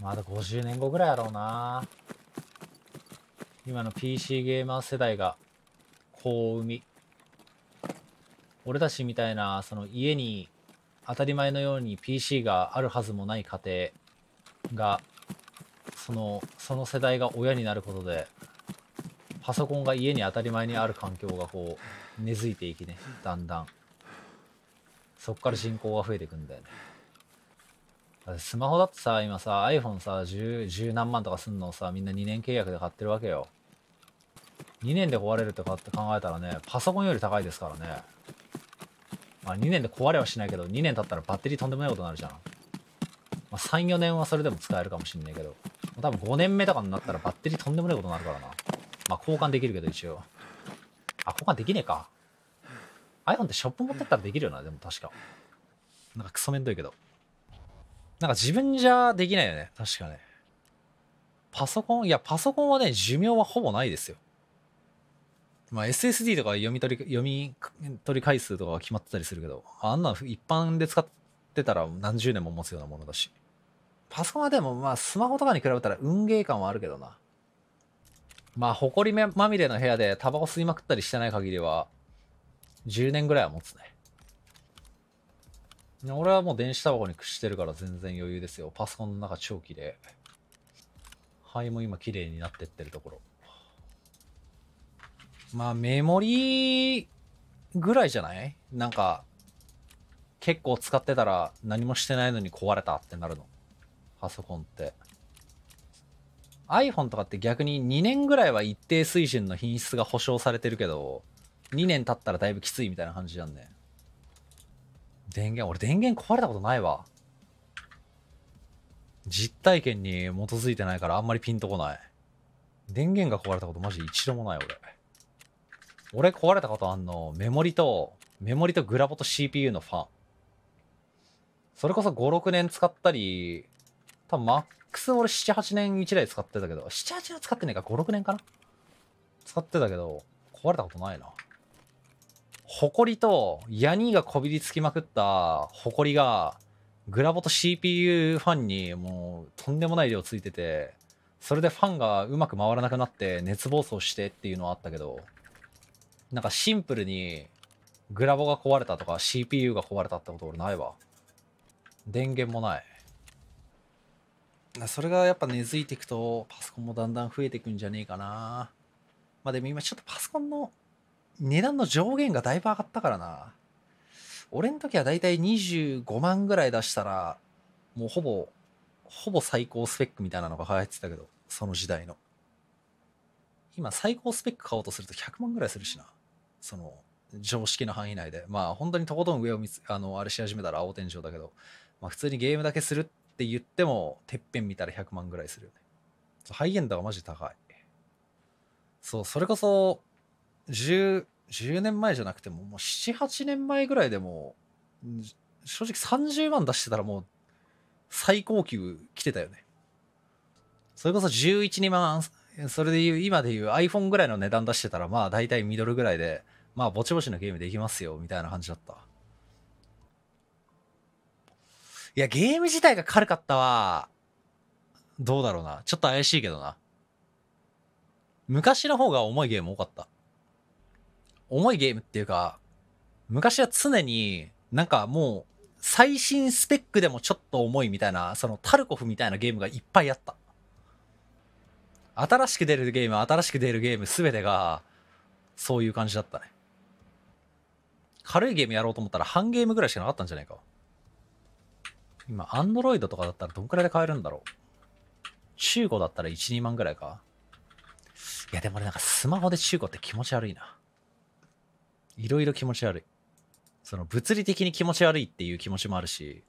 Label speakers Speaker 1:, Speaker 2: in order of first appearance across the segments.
Speaker 1: まだ50年後ぐらいやろうな今の PC ゲーマー世代がこう生み俺たちみたいなその家に当たり前のように PC があるはずもない家庭がそのその世代が親になることでパソコンが家に当たり前にある環境がこう根付いていきねだんだんそっから人口が増えていくんだよねスマホだってさ、今さ、iPhone さ、10, 何万とかすんのをさ、みんな2年契約で買ってるわけよ。2年で壊れるとかって考えたらね、パソコンより高いですからね。まあ2年で壊れはしないけど、2年経ったらバッテリーとんでもないことになるじゃん。まあ3、4年はそれでも使えるかもしんないけど、多分5年目とかになったらバッテリーとんでもないことになるからな。まあ交換できるけど一応。あ、交換できねえか。iPhone ってショップ持ってったらできるよな、でも確か。なんかクソめんどいけど。なんか自分じゃできないよね。確かね。パソコン、いや、パソコンはね、寿命はほぼないですよ。まあ、SSD とか読み取り、読み取り回数とかは決まってたりするけど、あんな一般で使ってたら何十年も持つようなものだし。パソコンはでも、まあ、スマホとかに比べたら運ゲー感はあるけどな。まあ、埃まみれの部屋でタバコ吸いまくったりしてない限りは、10年ぐらいは持つね。俺はもう電子タバコに屈してるから全然余裕ですよ。パソコンの中超綺麗。肺も今綺麗になってってるところ。まあメモリーぐらいじゃないなんか、結構使ってたら何もしてないのに壊れたってなるの。パソコンって。iPhone とかって逆に2年ぐらいは一定水準の品質が保証されてるけど、2年経ったらだいぶきついみたいな感じゃんね。電源、俺電源壊れたことないわ。実体験に基づいてないからあんまりピンとこない。電源が壊れたことマジ一度もない俺。俺壊れたことあんの、メモリと、メモリとグラボと CPU のファン。それこそ5、6年使ったり、多分マックス俺7、8年1台使ってたけど、7、8年使ってねえか、5、6年かな使ってたけど、壊れたことないな。埃とヤニーがこびりつきまくったリがグラボと CPU ファンにもうとんでもない量ついててそれでファンがうまく回らなくなって熱暴走してっていうのはあったけどなんかシンプルにグラボが壊れたとか CPU が壊れたってこと俺ないわ電源もないそれがやっぱ根付いていくとパソコンもだんだん増えていくんじゃねえかなまあでも今ちょっとパソコンの値段の上限がだいぶ上がったからな。俺の時はだいたい25万ぐらい出したら、もうほぼ、ほぼ最高スペックみたいなのが流行ってたけど、その時代の。今最高スペック買おうとすると100万ぐらいするしな。その、常識の範囲内で。まあ本当にとことん上を見つ、あの、あれし始めたら青天井だけど、まあ普通にゲームだけするって言っても、てっぺん見たら100万ぐらいするよね。ハイエンドはマジ高い。そう、それこそ、10, 10年前じゃなくてももう78年前ぐらいでも正直30万出してたらもう最高級来てたよねそれこそ112万それでいう今でいう iPhone ぐらいの値段出してたらまあ大体ミドルぐらいでまあぼちぼちのゲームできますよみたいな感じだったいやゲーム自体が軽かったわどうだろうなちょっと怪しいけどな昔の方が重いゲーム多かった重いゲームっていうか、昔は常になんかもう最新スペックでもちょっと重いみたいな、そのタルコフみたいなゲームがいっぱいあった。新しく出るゲーム、新しく出るゲーム全てがそういう感じだったね。軽いゲームやろうと思ったら半ゲームぐらいしかなかったんじゃないか。今、アンドロイドとかだったらどんくらいで買えるんだろう。中古だったら1、2万ぐらいか。いや、でも俺なんかスマホで中古って気持ち悪いな。いろいろ気持ち悪い。その物理的に気持ち悪いっていう気持ちもあるし、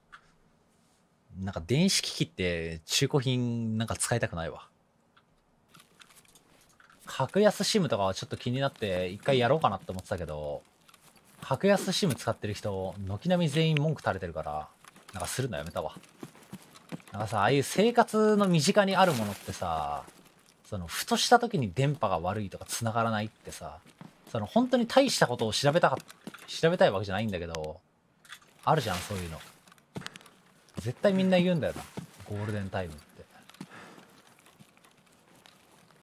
Speaker 1: なんか電子機器って中古品なんか使いたくないわ。格安 SIM とかはちょっと気になって一回やろうかなって思ってたけど、格安 SIM 使ってる人、軒並み全員文句垂れてるから、なんかするのやめたわ。なんかさ、ああいう生活の身近にあるものってさ、その、ふとした時に電波が悪いとか繋がらないってさ、その本当に大したことを調べたか調べたいわけじゃないんだけどあるじゃんそういうの絶対みんな言うんだよなゴールデンタイム